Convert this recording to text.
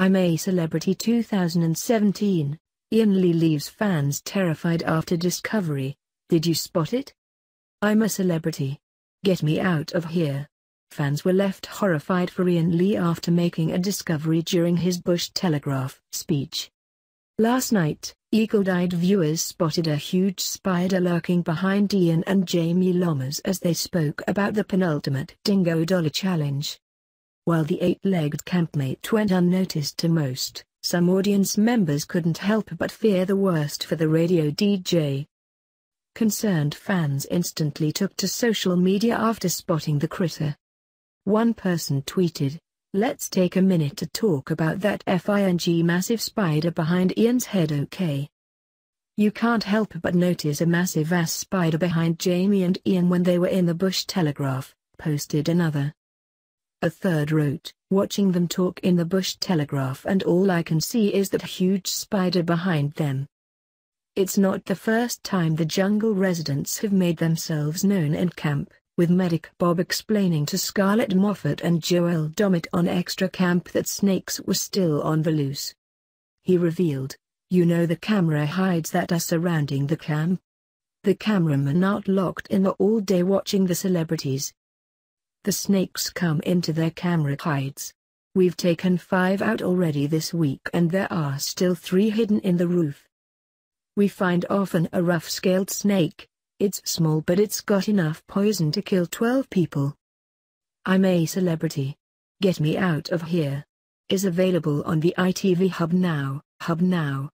I'm a Celebrity 2017. Ian Lee leaves fans terrified after discovery. Did you spot it? I'm a celebrity. Get me out of here. Fans were left horrified for Ian Lee after making a discovery during his Bush Telegraph speech. Last night, eagle-eyed viewers spotted a huge spider lurking behind Ian and Jamie Lomas as they spoke about the penultimate Dingo Dollar Challenge. While the eight-legged campmate went unnoticed to most, some audience members couldn't help but fear the worst for the radio DJ. Concerned fans instantly took to social media after spotting the critter. One person tweeted, Let's take a minute to talk about that FING massive spider behind Ian's head okay. You can't help but notice a massive ass spider behind Jamie and Ian when they were in the bush telegraph, posted another. A third wrote, watching them talk in the bush telegraph and all I can see is that huge spider behind them. It's not the first time the jungle residents have made themselves known in camp, with Medic Bob explaining to Scarlett Moffat and Joel Dommett on extra camp that snakes were still on the loose. He revealed, you know the camera hides that are surrounding the camp. The cameramen out locked in the all day watching the celebrities, the snakes come into their camera hides. We've taken five out already this week and there are still three hidden in the roof. We find often a rough-scaled snake, it's small but it's got enough poison to kill 12 people. I'm a celebrity. Get me out of here. Is available on the ITV Hub Now, Hub Now.